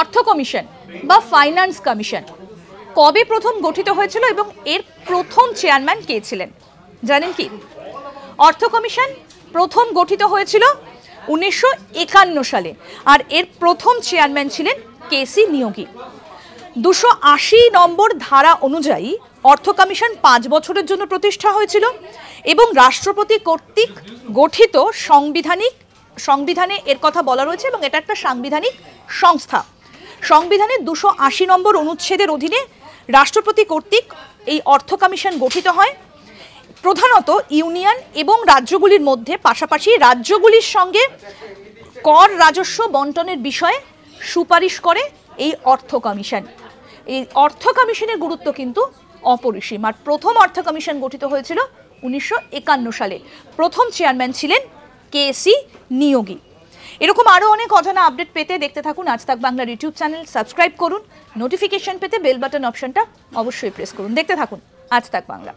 অর্থ কমিশন বা finance commission কবে প্রথম গঠিত হয়েছিল এবং এর প্রথম চেয়ারম্যান কে ছিলেন জানেন কি অর্থ কমিশন প্রথম গঠিত হয়েছিল উনিশশো সালে আর এর প্রথম চেয়ারম্যান ছিলেন কেসি নিয়োগী দুশো আশি নম্বর ধারা অনুযায়ী অর্থ কমিশন পাঁচ বছরের জন্য প্রতিষ্ঠা হয়েছিল এবং রাষ্ট্রপতি কর্তৃক গঠিত সাংবিধানিক সংবিধানে এর কথা বলা রয়েছে এবং এটা একটা সাংবিধানিক সংস্থা সংবিধানের দুশো আশি নম্বর অনুচ্ছেদের অধীনে রাষ্ট্রপতি কর্তৃক এই অর্থ কমিশন গঠিত হয় প্রধানত ইউনিয়ন এবং রাজ্যগুলির মধ্যে পাশাপাশি রাজ্যগুলির সঙ্গে কর রাজস্ব বন্টনের বিষয়ে সুপারিশ করে এই অর্থ কমিশন এই অর্থ কমিশনের গুরুত্ব কিন্তু অপরিসীম আর প্রথম অর্থ কমিশন গঠিত হয়েছিল উনিশশো সালে প্রথম চেয়ারম্যান ছিলেন কে সি নিয়োগী এরকম আরও অনেক অজানা আপডেট পেতে দেখতে থাকুন আজ তাক বাংলার ইউটিউব চ্যানেল সাবস্ক্রাইব করুন নোটিফিকেশন পেতে বেল বাটন অপশনটা অবশ্যই প্রেস করুন দেখতে থাকুন আজ তাক বাংলা